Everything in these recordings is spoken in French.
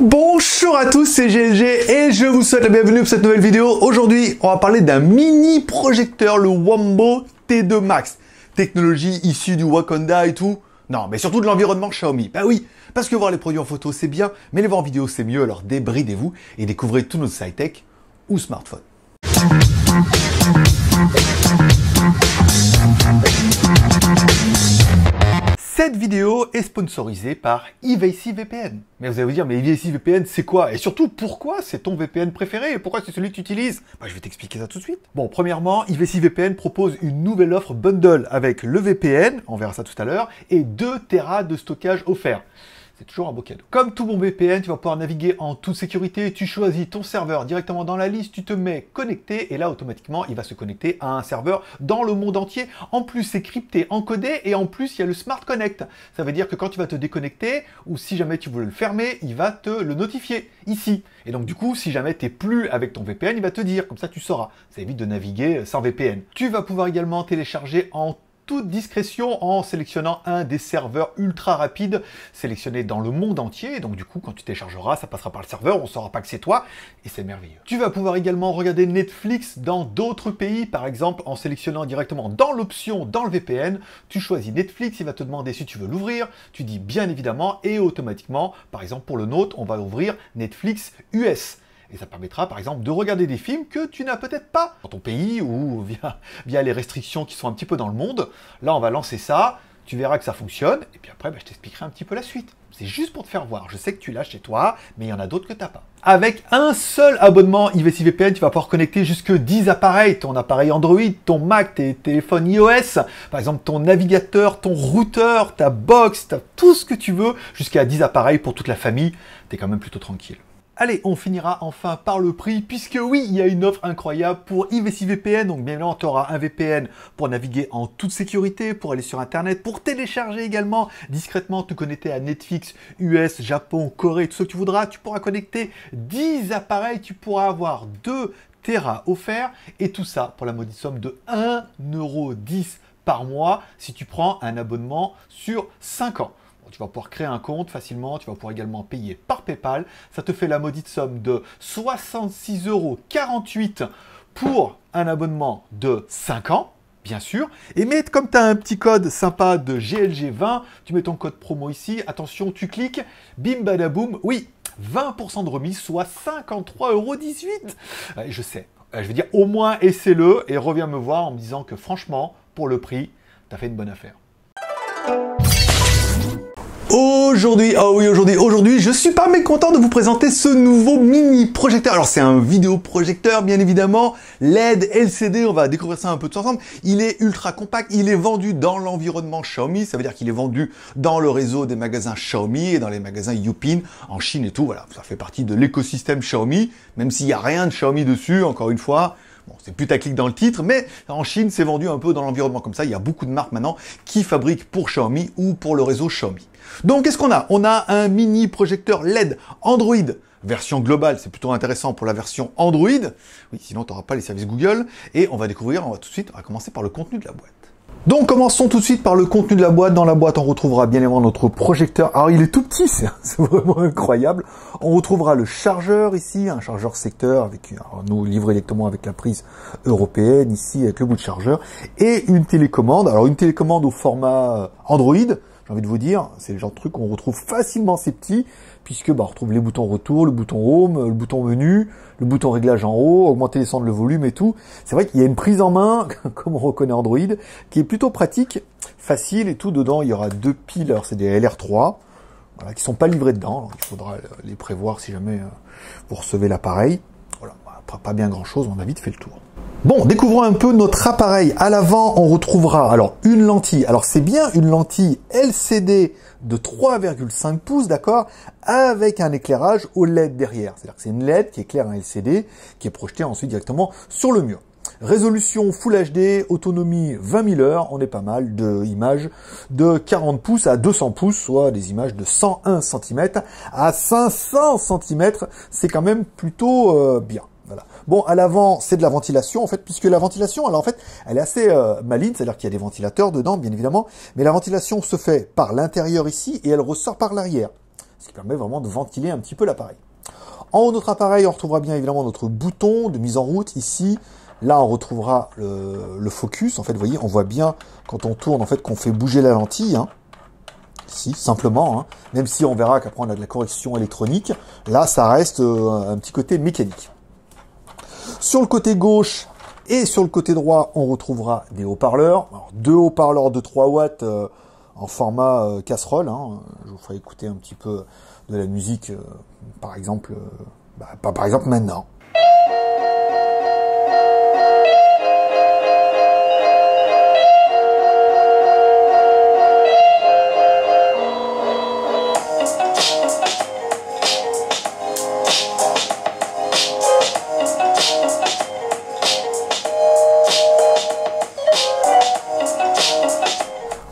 Bonjour à tous, c'est GLG et je vous souhaite la bienvenue pour cette nouvelle vidéo. Aujourd'hui, on va parler d'un mini projecteur, le Wombo T2 Max. Technologie issue du Wakanda et tout. Non, mais surtout de l'environnement Xiaomi. Bah oui, parce que voir les produits en photo c'est bien, mais les voir en vidéo c'est mieux, alors débridez-vous et découvrez tous nos sci tech ou smartphones. Cette vidéo est sponsorisée par EVC VPN. Mais vous allez vous dire, mais EVC VPN, c'est quoi Et surtout, pourquoi c'est ton VPN préféré Et pourquoi c'est celui que tu utilises bah, Je vais t'expliquer ça tout de suite. Bon, premièrement, EVC VPN propose une nouvelle offre bundle avec le VPN, on verra ça tout à l'heure, et 2 Tera de stockage offert c'est toujours un beau cadeau. Comme tout bon VPN, tu vas pouvoir naviguer en toute sécurité, tu choisis ton serveur directement dans la liste, tu te mets connecté et là automatiquement il va se connecter à un serveur dans le monde entier. En plus c'est crypté, encodé et en plus il y a le Smart Connect. Ça veut dire que quand tu vas te déconnecter ou si jamais tu veux le fermer, il va te le notifier ici. Et donc du coup si jamais tu n'es plus avec ton VPN, il va te dire, comme ça tu sauras. Ça évite de naviguer sans VPN. Tu vas pouvoir également télécharger en discrétion en sélectionnant un des serveurs ultra rapides sélectionnés dans le monde entier. Donc du coup, quand tu téléchargeras, ça passera par le serveur, on saura pas que c'est toi, et c'est merveilleux. Tu vas pouvoir également regarder Netflix dans d'autres pays, par exemple en sélectionnant directement dans l'option dans le VPN, tu choisis Netflix, il va te demander si tu veux l'ouvrir, tu dis bien évidemment, et automatiquement, par exemple pour le nôtre, on va ouvrir Netflix US. Et ça permettra par exemple de regarder des films que tu n'as peut-être pas dans ton pays ou via, via les restrictions qui sont un petit peu dans le monde. Là, on va lancer ça tu verras que ça fonctionne, et puis après, bah, je t'expliquerai un petit peu la suite. C'est juste pour te faire voir. Je sais que tu l'as chez toi, mais il y en a d'autres que tu n'as pas. Avec un seul abonnement IVC VPN, tu vas pouvoir connecter jusque 10 appareils, ton appareil Android, ton Mac, tes téléphones iOS, par exemple ton navigateur, ton routeur, ta box, tout ce que tu veux, jusqu'à 10 appareils pour toute la famille. Tu es quand même plutôt tranquille. Allez, on finira enfin par le prix, puisque oui, il y a une offre incroyable pour IVC VPN. Donc bien évidemment, tu auras un VPN pour naviguer en toute sécurité, pour aller sur Internet, pour télécharger également discrètement, te connecter à Netflix, US, Japon, Corée, tout ce que tu voudras. Tu pourras connecter 10 appareils, tu pourras avoir 2 Tera offerts, et tout ça pour la maudite somme de 1,10€ par mois si tu prends un abonnement sur 5 ans tu vas pouvoir créer un compte facilement, tu vas pouvoir également payer par PayPal. Ça te fait la maudite somme de 66,48 euros pour un abonnement de 5 ans bien sûr. Et mais comme tu as un petit code sympa de GLG20, tu mets ton code promo ici, attention, tu cliques, bim badaboum, oui, 20% de remise, soit 53,18€. Euh, je sais, euh, je veux dire, au moins essaie-le et reviens me voir en me disant que franchement, pour le prix, tu as fait une bonne affaire. Aujourd'hui, oh oui, aujourd'hui, aujourd'hui, je suis pas mécontent de vous présenter ce nouveau mini projecteur. Alors c'est un vidéoprojecteur, bien évidemment, LED, LCD, on va découvrir ça un peu tout ensemble. Il est ultra compact, il est vendu dans l'environnement Xiaomi, ça veut dire qu'il est vendu dans le réseau des magasins Xiaomi et dans les magasins Yupin en Chine et tout. Voilà, ça fait partie de l'écosystème Xiaomi, même s'il n'y a rien de Xiaomi dessus, encore une fois. Bon, c'est putaclic dans le titre, mais en Chine, c'est vendu un peu dans l'environnement comme ça. Il y a beaucoup de marques maintenant qui fabriquent pour Xiaomi ou pour le réseau Xiaomi. Donc, qu'est-ce qu'on a On a un mini projecteur LED Android version globale, c'est plutôt intéressant pour la version Android. Oui, sinon tu n'auras pas les services Google. Et on va découvrir, on va tout de suite, on va commencer par le contenu de la boîte. Donc commençons tout de suite par le contenu de la boîte. Dans la boîte, on retrouvera bien évidemment notre projecteur. Alors ah, il est tout petit, c'est vraiment incroyable. On retrouvera le chargeur ici, un chargeur secteur avec nous livré directement avec la prise européenne ici avec le bout de chargeur et une télécommande. Alors une télécommande au format euh, Android. J'ai envie de vous dire, c'est le genre de truc qu'on retrouve facilement ces petits puisque bah, on retrouve les boutons retour, le bouton home, euh, le bouton menu, le bouton réglage en haut, augmenter descendre le volume et tout. C'est vrai qu'il y a une prise en main, comme on reconnaît Android, qui est plutôt pratique, facile et tout. Dedans, il y aura deux piles, c'est des LR3, voilà, qui sont pas livrés dedans, il faudra les prévoir si jamais euh, vous recevez l'appareil. Voilà, pas bien grand chose, on a vite fait le tour. Bon, découvrons un peu notre appareil. À l'avant, on retrouvera alors une lentille. Alors c'est bien une lentille LCD de 3,5 pouces, d'accord, avec un éclairage au LED derrière. C'est-à-dire que c'est une LED qui éclaire un LCD qui est projeté ensuite directement sur le mur. Résolution Full HD, autonomie 20 000 heures, on est pas mal de images de 40 pouces à 200 pouces, soit des images de 101 cm à 500 cm, c'est quand même plutôt euh, bien. Bon, à l'avant, c'est de la ventilation en fait, puisque la ventilation, alors en fait, elle est assez maline. Euh, maligne, c'est-à-dire qu'il y a des ventilateurs dedans, bien évidemment, mais la ventilation se fait par l'intérieur ici et elle ressort par l'arrière, ce qui permet vraiment de ventiler un petit peu l'appareil. En haut de notre appareil, on retrouvera bien évidemment notre bouton de mise en route ici. Là, on retrouvera le, focus. En fait, vous voyez, on voit bien quand on tourne, en fait, qu'on fait bouger la lentille. Hein. Si, simplement, hein. même si on verra qu'après on a de la correction électronique, là ça reste euh, un petit côté mécanique. Sur le côté gauche et sur le côté droit, on retrouvera des haut-parleurs. deux haut-parleurs de 3 watts euh, en format euh, casserole. Hein. Je vous ferai écouter un petit peu de la musique, euh, par exemple, bah, par exemple maintenant.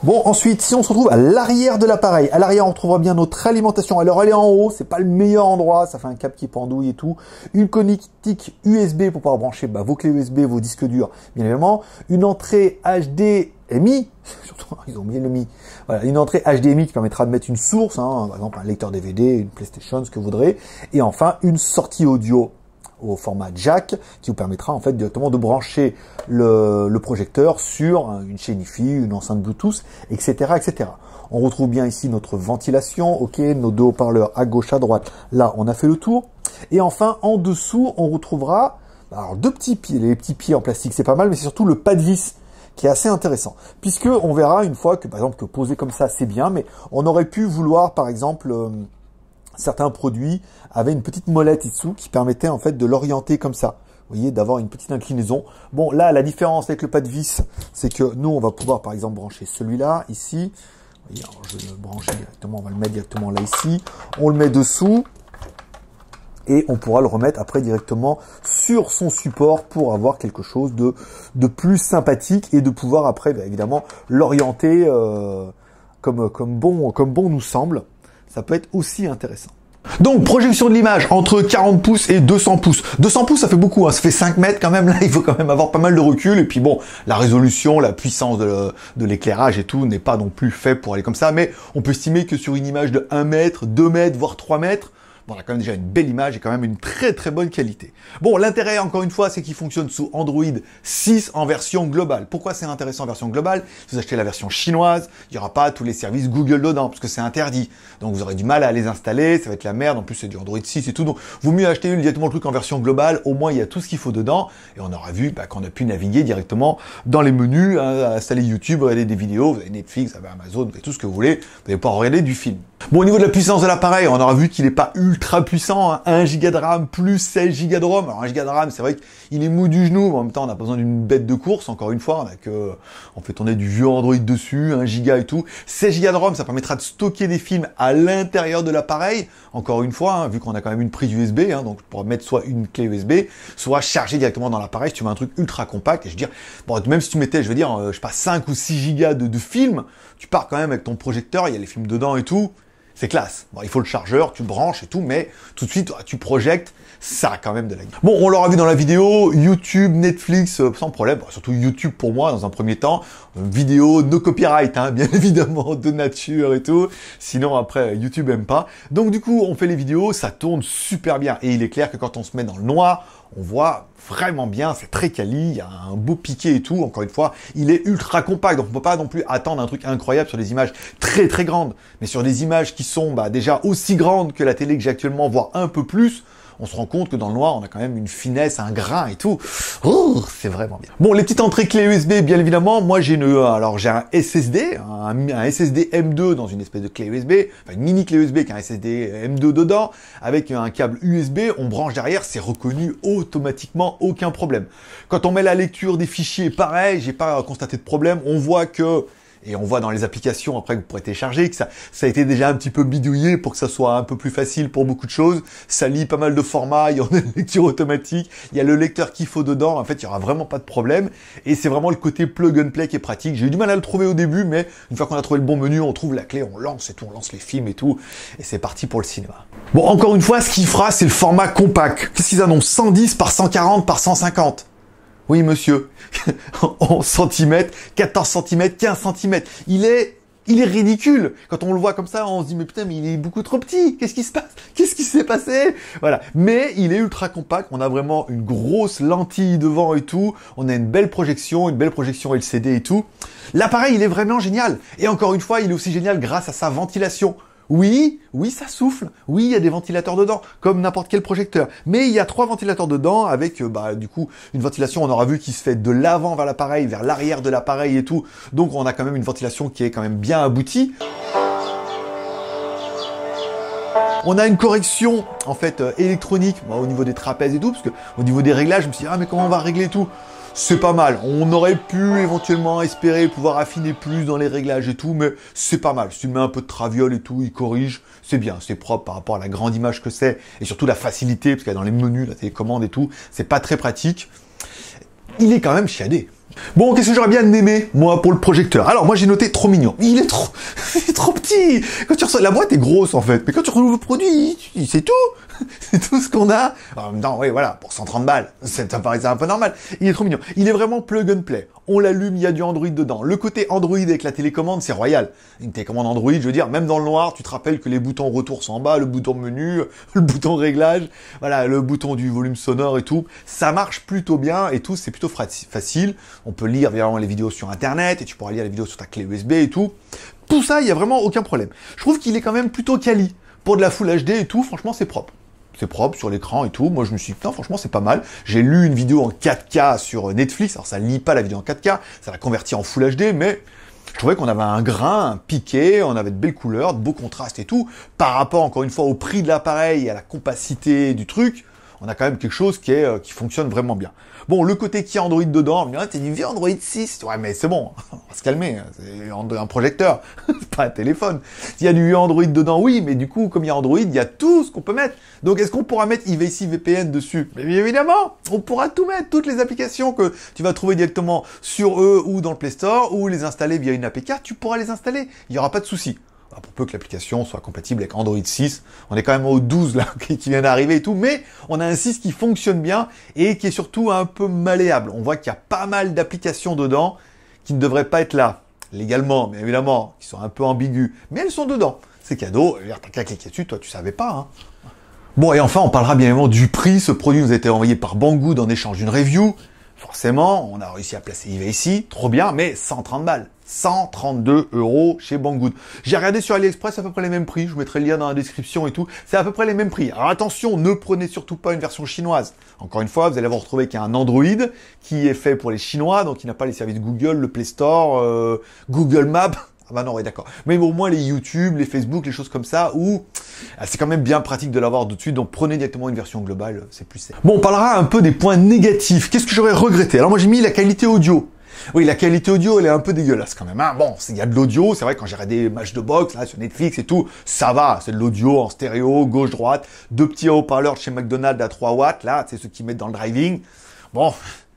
Bon, ensuite, si on se retrouve à l'arrière de l'appareil, à l'arrière, on trouvera bien notre alimentation. Alors, elle est en haut, c'est pas le meilleur endroit, ça fait un câble qui pendouille et tout. Une connectique USB pour pouvoir brancher bah, vos clés USB, vos disques durs, bien évidemment. Une entrée HDMI, surtout, ils ont mis le Mi. Voilà, une entrée HDMI qui permettra de mettre une source, hein, par exemple un lecteur DVD, une PlayStation, ce que vous voudrez. Et enfin, une sortie audio au format jack qui vous permettra en fait directement de brancher le, projecteur sur une chaîne IFI, une enceinte Bluetooth, etc., etc. On retrouve bien ici notre ventilation, ok, nos deux haut-parleurs à gauche, à droite. Là, on a fait le tour. Et enfin, en dessous, on retrouvera alors deux petits pieds, les petits pieds en plastique, c'est pas mal, mais c'est surtout le pas de vis qui est assez intéressant, puisque on verra une fois que par exemple que poser comme ça, c'est bien, mais on aurait pu vouloir par exemple euh, certains produits avaient une petite molette dessous qui permettait en fait de l'orienter comme ça. Vous voyez, d'avoir une petite inclinaison. Bon, là, la différence avec le pas de vis, c'est que nous, on va pouvoir par exemple brancher celui-là ici. Vous voyez, je vais le brancher directement, on va le mettre directement là ici. On le met dessous et on pourra le remettre après directement sur son support pour avoir quelque chose de, plus sympathique et de pouvoir après, bah, évidemment, l'orienter euh, comme, comme, bon, comme bon nous semble ça peut être aussi intéressant. Donc, projection de l'image entre 40 pouces et 200 pouces. 200 pouces, ça fait beaucoup, hein, ça fait 5 mètres quand même, là, il faut quand même avoir pas mal de recul, et puis bon, la résolution, la puissance de l'éclairage et tout n'est pas non plus fait pour aller comme ça, mais on peut estimer que sur une image de 1 mètre, 2 mètres, voire 3 mètres, Bon, on a quand même déjà une belle image et quand même une très très bonne qualité. Bon, l'intérêt encore une fois, c'est qu'il fonctionne sous Android 6 en version globale. Pourquoi c'est intéressant en version globale Si vous achetez la version chinoise, il n'y aura pas tous les services Google dedans, parce que c'est interdit. Donc vous aurez du mal à les installer, ça va être la merde, en plus c'est du Android 6 et tout. Donc vaut mieux acheter directement le truc en version globale, au moins il y a tout ce qu'il faut dedans, et on aura vu bah, qu'on a pu naviguer directement dans les menus, hein, installer YouTube, regarder des vidéos, vous avez Netflix, vous avez Amazon, vous avez tout ce que vous voulez, vous allez pas regarder du film. Bon, au niveau de la puissance de l'appareil, on aura vu qu'il n'est pas ultra puissant, 1 hein. giga de RAM plus 16 giga de ROM. Alors 1 Go de RAM, c'est vrai qu'il est mou du genou, mais en même temps, on a pas besoin d'une bête de course, encore une fois, on a on fait du vieux Android dessus, 1 giga et tout. 16 giga de ROM, ça permettra de stocker des films à l'intérieur de l'appareil, encore une fois, hein, vu qu'on a quand même une prise USB, hein, donc pour mettre soit une clé USB, soit charger directement dans l'appareil si tu veux un truc ultra compact. Et je veux dire, bon, même si tu mettais, je veux dire, euh, je sais pas, 5 ou 6 gigas de, de films, tu pars quand même avec ton projecteur, il y a les films dedans et tout. C'est classe. Bon, il faut le chargeur, tu branches et tout, mais tout de suite, tu projectes, ça quand même de la Bon, on l'aura vu dans la vidéo, YouTube, Netflix, euh, sans problème, surtout YouTube pour moi, dans un premier temps, euh, vidéo, no copyright, hein, bien évidemment, de nature et tout, sinon après, YouTube aime pas. Donc du coup, on fait les vidéos, ça tourne super bien, et il est clair que quand on se met dans le noir, on voit vraiment bien, c'est très quali, il y a un beau piqué et tout, encore une fois, il est ultra compact, donc on peut pas non plus attendre un truc incroyable sur des images très très grandes, mais sur des images qui sont bah, déjà aussi grandes que la télé que j'ai actuellement, voire un peu plus, on se rend compte que dans le noir, on a quand même une finesse, un grain et tout. c'est vraiment bien. Bon, les petites entrées clés USB, bien évidemment. Moi, j'ai une, euh, alors j'ai un SSD, un, SSD M2 dans une espèce de clé USB, enfin une mini clé USB a un SSD M2 dedans, avec un câble USB. On branche derrière, c'est reconnu automatiquement, aucun problème. Quand on met la lecture des fichiers, pareil, j'ai pas constaté de problème. On voit que et on voit dans les applications après que vous pourrez télécharger que ça, ça a été déjà un petit peu bidouillé pour que ça soit un peu plus facile pour beaucoup de choses. Ça lit pas mal de formats, il y en a une lecture automatique, il y a le lecteur qu'il faut dedans. En fait, il y aura vraiment pas de problème. Et c'est vraiment le côté plug and play qui est pratique. J'ai eu du mal à le trouver au début, mais une fois qu'on a trouvé le bon menu, on trouve la clé, on lance et tout, on lance les films et tout. Et c'est parti pour le cinéma. Bon, encore une fois, ce qu'il fera, c'est le format compact. Qu'est-ce qu'ils annoncent 110 par 140 par 150. Oui, monsieur. en centimètres, 14 cm, 15 cm. Il est, il est ridicule. Quand on le voit comme ça, on se dit, mais putain, mais il est beaucoup trop petit. Qu'est-ce qui se passe? Qu'est-ce qui s'est passé? Voilà. Mais il est ultra compact. On a vraiment une grosse lentille devant et tout. On a une belle projection, une belle projection LCD et tout. L'appareil, il est vraiment génial. Et encore une fois, il est aussi génial grâce à sa ventilation. Oui, oui, ça souffle. Oui, il y a des ventilateurs dedans, comme n'importe quel projecteur. Mais il y a trois ventilateurs dedans avec, euh, bah, du coup, une ventilation, on aura vu, qui se fait de l'avant vers l'appareil, vers l'arrière de l'appareil et tout. Donc, on a quand même une ventilation qui est quand même bien aboutie. On a une correction en fait euh, électronique bah, au niveau des trapèzes et tout, parce que au niveau des réglages, je me suis dit ah mais comment on va régler tout c'est pas mal. On aurait pu éventuellement espérer pouvoir affiner plus dans les réglages et tout, mais c'est pas mal. Si tu mets un peu de traviole et tout, il corrige, c'est bien, c'est propre par rapport à la grande image que c'est, et surtout la facilité, parce qu'il y a dans les menus, la télécommande et tout, c'est pas très pratique. Il est quand même chiadé. Bon, qu'est-ce que j'aurais bien aimé, moi, pour le projecteur Alors, moi, j'ai noté trop mignon. Il est trop, il trop petit. Quand tu la boîte est grosse, en fait. Mais quand tu retrouves le produit, c'est tout. C'est tout ce qu'on a. Non, oui, voilà, pour 130 balles, ça paraissait un peu normal. Il est trop mignon. Il est vraiment plug and play. On l'allume, il y a du Android dedans. Le côté Android avec la télécommande, c'est royal. Une télécommande Android, je veux dire, même dans le noir, tu te rappelles que les boutons retour sont en bas, le bouton menu, le bouton réglage, voilà, le bouton du volume sonore et tout. Ça marche plutôt bien et tout, c'est plutôt facile on peut lire vraiment les vidéos sur Internet, et tu pourras lire les vidéos sur ta clé USB et tout. Tout ça, il n'y a vraiment aucun problème. Je trouve qu'il est quand même plutôt quali. Pour de la Full HD et tout, franchement, c'est propre c'est propre sur l'écran et tout. Moi, je me suis dit, non, franchement, c'est pas mal. J'ai lu une vidéo en 4K sur euh, Netflix. Alors, ça lit pas la vidéo en 4K, ça la convertit en Full HD, mais je trouvais qu'on avait un grain, un piqué, on avait de belles couleurs, de beaux contrastes et tout. Par rapport, encore une fois, au prix de l'appareil et à la compacité du truc, on a quand même quelque chose qui euh, fonctionne vraiment bien. Bon, le côté qui a Android dedans, on me dit, du vieux Android 6. Ouais, mais c'est bon, on va se calmer. C'est un projecteur, pas un téléphone. Il y a du Android dedans, oui, mais du coup, comme il y a Android, il y a tout ce qu'on peut mettre. Donc, est-ce qu'on pourra mettre IVC VPN dessus Mais évidemment, on pourra tout mettre, toutes les applications que tu vas trouver directement sur eux ou dans le Play Store ou les installer via une APK, tu pourras les installer. Il n'y aura pas de souci pour peu que l'application soit compatible avec Android 6. On est quand même au 12 là, qui vient d'arriver et tout, mais on a un 6 qui fonctionne bien et qui est surtout un peu malléable. On voit qu'il y a pas mal d'applications dedans qui ne devraient pas être là, légalement, mais évidemment, qui sont un peu ambiguës, mais elles sont dedans. C'est cadeau, t'as qu'à cliquer dessus, toi tu savais pas. Hein. Bon, et enfin, on parlera bien évidemment du prix. Ce produit nous a été envoyé par Banggood en échange d'une review. Forcément, on a réussi à placer Iva ici, trop bien, mais 130 balles. 132 euros chez Banggood. J'ai regardé sur AliExpress à peu près les mêmes prix. Je vous mettrai le lien dans la description et tout. C'est à peu près les mêmes prix. Alors attention, ne prenez surtout pas une version chinoise. Encore une fois, vous allez vous retrouver qu'il y a un Android qui est fait pour les Chinois, donc il n'a pas les services Google, le Play Store, euh, Google Maps. Ah bah non, ouais, d'accord. Mais au moins les YouTube, les Facebook, les choses comme ça, où ah, c'est quand même bien pratique de l'avoir tout de suite, donc prenez directement une version globale, c'est plus simple. Bon, on parlera un peu des points négatifs. Qu'est-ce que j'aurais regretté Alors moi j'ai mis la qualité audio. Oui, la qualité audio, elle est un peu dégueulasse quand même. Hein. Bon, il y a de l'audio, c'est vrai, quand j'irai des matchs de boxe, là, sur Netflix et tout, ça va, c'est de l'audio en stéréo, gauche-droite, deux petits haut-parleurs chez McDonald's à 3 watts, là, c'est ceux qui mettent dans le driving. Bon,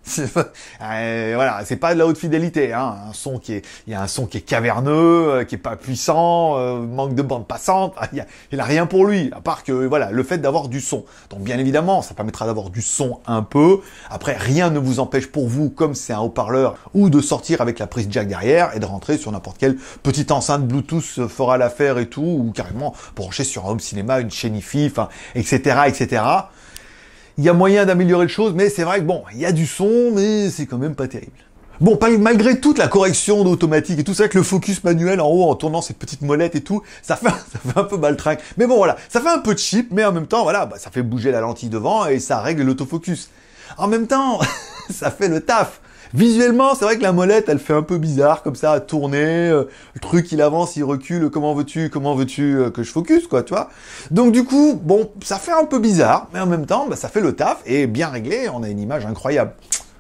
Euh, voilà, c'est pas de la haute fidélité. Hein. Un son qui est, il y a un son qui est caverneux, euh, qui est pas puissant, euh, manque de bande passante. Ah, il, a, il a rien pour lui, à part que voilà le fait d'avoir du son. Donc bien évidemment, ça permettra d'avoir du son un peu. Après, rien ne vous empêche pour vous, comme c'est un haut-parleur, ou de sortir avec la prise jack derrière et de rentrer sur n'importe quelle petite enceinte Bluetooth fera l'affaire et tout, ou carrément brancher sur un home cinéma, une chaîne IFI, enfin, etc., etc il y a moyen d'améliorer les choses, mais c'est vrai que bon, il y a du son, mais c'est quand même pas terrible. Bon, malgré toute la correction d'automatique et tout ça, que le focus manuel en haut en tournant cette petite molette et tout, ça fait, ça fait un peu mal trinque. Mais bon, voilà, ça fait un peu cheap, mais en même temps, voilà, bah, ça fait bouger la lentille devant et ça règle l'autofocus. En même temps, ça fait le taf. Visuellement, c'est vrai que la molette, elle fait un peu bizarre, comme ça, à tourner, euh, le truc, il avance, il recule, comment veux-tu, comment veux-tu euh, que je focus, quoi, tu vois Donc du coup, bon, ça fait un peu bizarre, mais en même temps, bah, ça fait le taf, et bien réglé, on a une image incroyable.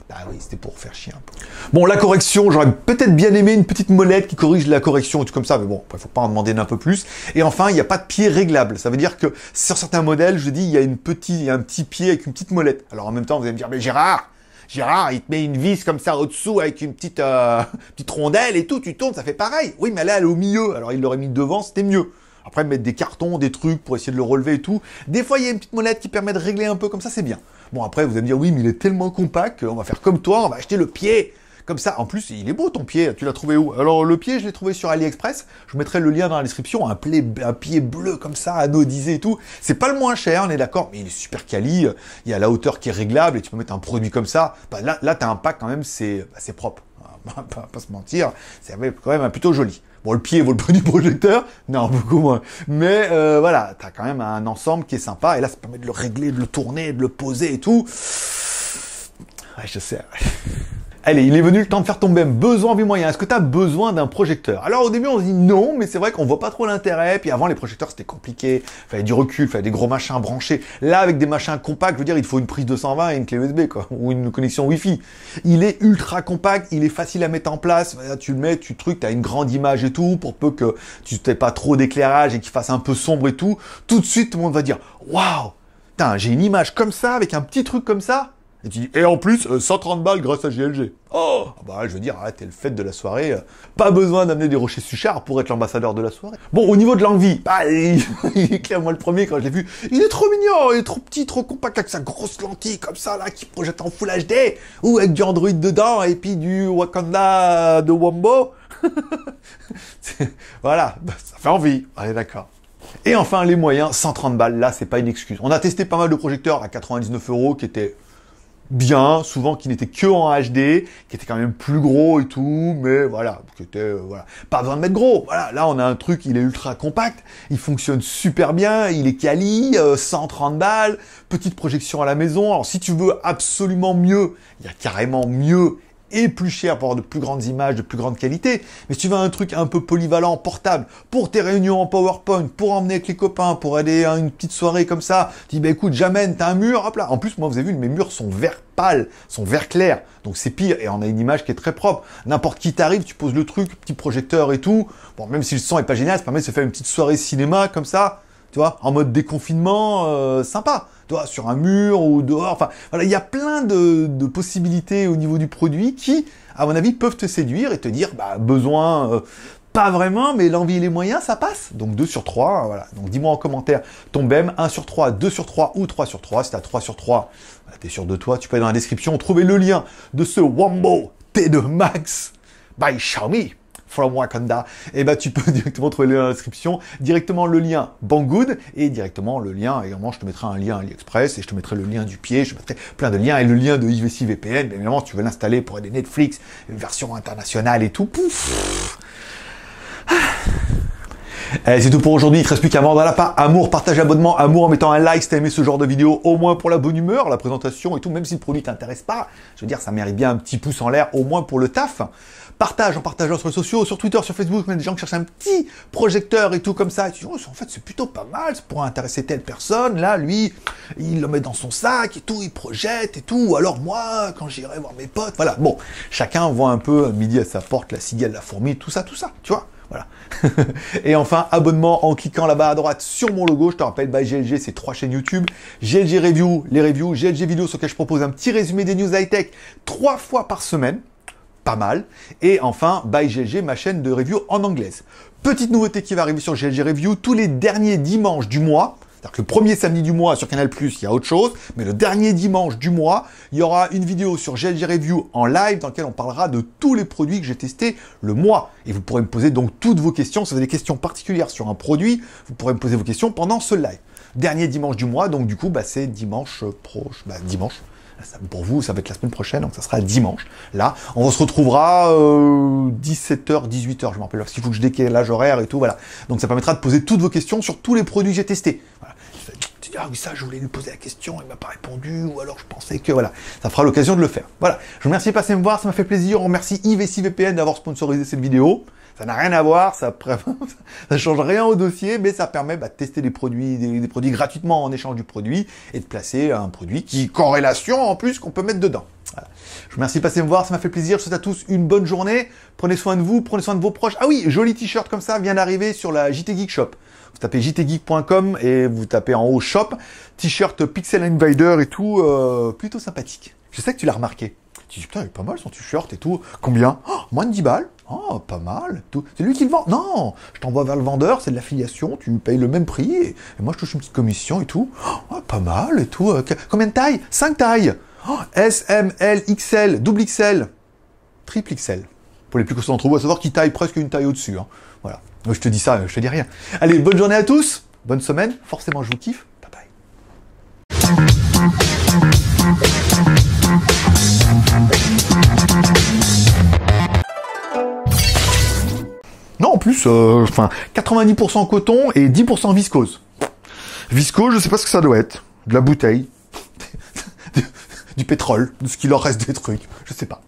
Bah oui, c'était pour faire chier un peu. Bon, la correction, j'aurais peut-être bien aimé une petite molette qui corrige la correction tout comme ça, mais bon, il faut pas en demander un peu plus. Et enfin, il n'y a pas de pied réglable. Ça veut dire que sur certains modèles, je dis, il y a une petite, il y a un petit pied avec une petite molette. Alors en même temps, vous allez me dire, mais Gérard, Gérard, il te met une vis comme ça au-dessous avec une petite, euh, petite rondelle et tout, tu tournes, ça fait pareil. Oui, mais là, elle est au milieu. Alors, il l'aurait mis devant, c'était mieux. Après, mettre des cartons, des trucs pour essayer de le relever et tout. Des fois, il y a une petite molette qui permet de régler un peu comme ça, c'est bien. Bon, après, vous allez me dire, oui, mais il est tellement compact qu'on va faire comme toi, on va acheter le pied. Comme ça, en plus, il est beau ton pied. Tu l'as trouvé où Alors, le pied, je l'ai trouvé sur AliExpress. Je mettrai le lien dans la description. Un, pied bleu comme ça, anodisé et tout. C'est pas le moins cher, on est d'accord, mais il est super quali. Il y a la hauteur qui est réglable et tu peux mettre un produit comme ça. Bah, là, là as un pack quand même, c'est assez bah, propre. pas, pas se mentir, c'est quand même plutôt joli. Bon, le pied vaut le prix du projecteur, non, beaucoup moins. Mais euh, voilà, t'as quand même un ensemble qui est sympa, et là, ça permet de le régler, de le tourner, de le poser et tout. Ouais, je sais. Allez, il est venu le temps de faire tomber besoin du moyen. Est-ce que tu as besoin d'un projecteur Alors au début on se dit non, mais c'est vrai qu'on voit pas trop l'intérêt. Puis avant les projecteurs c'était compliqué, fallait du recul, fallait des gros machins branchés. Là avec des machins compacts, je veux dire il faut une prise 220 et une clé USB quoi, ou une connexion Wi-Fi. Il est ultra compact, il est facile à mettre en place. tu le mets, tu trucs, t'as une grande image et tout pour peu que tu t'aies pas trop d'éclairage et qu'il fasse un peu sombre et tout. Tout de suite tout le monde va dire waouh, j'ai une image comme ça avec un petit truc comme ça. Et tu et en plus, 130 euh, balles grâce à GLG. Oh ah Bah, je veux dire, arrêtez le fait de la soirée. Euh, pas besoin d'amener des rochers Suchard pour être l'ambassadeur de la soirée. Bon, au niveau de l'envie, bah, il, est clairement le premier, quand je l'ai vu, il est trop mignon, il est trop petit, trop compact, avec sa grosse lentille, comme ça, là, qui projette en Full HD, ou avec du Android dedans, et puis du Wakanda de Wombo. voilà, bah, ça fait envie. Allez, d'accord. Et enfin, les moyens, 130 balles, là, c'est pas une excuse. On a testé pas mal de projecteurs à 99 euros qui étaient bien, souvent qui n'était que en HD, qui était quand même plus gros et tout, mais voilà, qui était euh, voilà, pas besoin de mettre gros. Voilà, là on a un truc, il est ultra compact, il fonctionne super bien, il est quali, 130 euh, balles, petite projection à la maison. Alors si tu veux absolument mieux, il y a carrément mieux et plus cher pour avoir de plus grandes images, de plus grande qualité. Mais si tu veux un truc un peu polyvalent, portable, pour tes réunions en PowerPoint, pour emmener avec les copains, pour aller à une petite soirée comme ça, tu dis bah écoute, j'amène, t'as un mur, hop là. En plus, moi vous avez vu, mes murs sont vert pâle, sont vert clair, donc c'est pire, et on a une image qui est très propre. N'importe qui t'arrive, tu poses le truc, petit projecteur et tout. Bon, même si le son est pas génial, ça permet de se faire une petite soirée cinéma comme ça, tu vois, en mode déconfinement, euh, sympa toi, sur un mur ou dehors. Enfin, voilà, il y a plein de, possibilités au niveau du produit qui, à mon avis, peuvent te séduire et te dire, bah, besoin, euh, pas vraiment, mais l'envie et les moyens, ça passe. Donc 2 sur 3, hein, voilà. Donc dis-moi en commentaire ton BEM, 1 sur 3, 2 sur 3 ou 3 sur 3. Si t'as 3 sur 3, tu bah, t'es sûr de toi, tu peux aller dans la description trouver le lien de ce Wombo T2 Max by Xiaomi. From Wakanda, et eh bah ben, tu peux directement trouver l'inscription, directement le lien Banggood et directement le lien, également je te mettrai un lien AliExpress et je te mettrai le lien du pied, je mettrai plein de liens et le lien de IVC VPN, bien évidemment si tu veux l'installer pour des Netflix, une version internationale et tout, pouf eh, c'est tout pour aujourd'hui. Il ne reste plus qu'à la Pas amour, partage, abonnement, amour en mettant un like si t'as aimé ce genre de vidéo, au moins pour la bonne humeur, la présentation et tout. Même si le produit t'intéresse pas, je veux dire, ça mérite bien un petit pouce en l'air, au moins pour le taf. Partage en partageant sur les sociaux, sur Twitter, sur Facebook. Même des gens qui cherchent un petit projecteur et tout comme ça. tu oh, en fait, c'est plutôt pas mal. ça pourrait intéresser telle personne. Là, lui, il le met dans son sac et tout, il projette et tout. Alors moi, quand j'irai voir mes potes, voilà. Bon, chacun voit un peu midi à sa porte, la cigale, la fourmi, tout ça, tout ça. Tu vois. et enfin, abonnement en cliquant là-bas à droite sur mon logo. Je te rappelle, by bah, GLG, c'est trois chaînes YouTube. GLG Review, les reviews, GLG Vidéo sur lesquelles je propose un petit résumé des news high-tech trois fois par semaine. Pas mal. Et enfin, by GLG, ma chaîne de review en anglaise. Petite nouveauté qui va arriver sur GLG Review, tous les derniers dimanches du mois, c'est-à-dire que le premier samedi du mois sur Canal+, il y a autre chose, mais le dernier dimanche du mois, il y aura une vidéo sur GLG Review en live dans laquelle on parlera de tous les produits que j'ai testés le mois. Et vous pourrez me poser donc toutes vos questions. Si vous avez des questions particulières sur un produit, vous pourrez me poser vos questions pendant ce live. Dernier dimanche du mois, donc du coup, bah, c'est dimanche proche, bah, dimanche pour vous, ça va être la semaine prochaine, donc ça sera dimanche. Là, on se retrouvera 17h, euh, 18h, je me rappelle, parce qu'il faut que je décale l'âge horaire et tout, voilà. Donc ça permettra de poser toutes vos questions sur tous les produits que j'ai testés. Voilà. Ah oui, ça, je voulais lui poser la question, il m'a pas répondu, ou alors je pensais que voilà. Ça fera l'occasion de le faire. Voilà. Je vous remercie de passer me voir, ça m'a fait plaisir. On remercie Yves VPN d'avoir sponsorisé cette vidéo. Ça n'a rien à voir, ça, ça change rien au dossier, mais ça permet bah, de tester des produits, des, produits gratuitement en échange du produit et de placer un produit qui corrélation en plus qu'on peut mettre dedans. Je vous remercie de passer me voir, ça m'a fait plaisir. Je souhaite à tous une bonne journée. Prenez soin de vous, prenez soin de vos proches. Ah oui, joli t-shirt comme ça vient d'arriver sur la JT Geek Shop. Vous tapez jtgeek.com et vous tapez en haut shop, t-shirt Pixel Invader et tout, euh, plutôt sympathique. Je sais que tu l'as remarqué. Tu dis, putain, il est pas mal son t-shirt et tout. Combien oh, Moins de 10 balles Oh, pas mal. C'est lui qui le vend. Non, je t'envoie vers le vendeur, c'est de l'affiliation, tu payes le même prix et, moi je touche une petite commission et tout. Oh, pas mal et tout. Euh, combien de tailles 5 tailles. Oh, S, M, L, XL, double XL, triple XL. Pour les plus costauds d'entre vous, à savoir qu'il taille presque une taille au-dessus. Hein. Voilà. Je te dis ça, je te dis rien. Allez, bonne journée à tous, bonne semaine, forcément je vous kiffe. Bye bye. Non, en plus, euh, enfin, 90% coton et 10% viscose. Viscose, je sais pas ce que ça doit être. De la bouteille, du pétrole, de ce qu'il leur reste des trucs, je sais pas.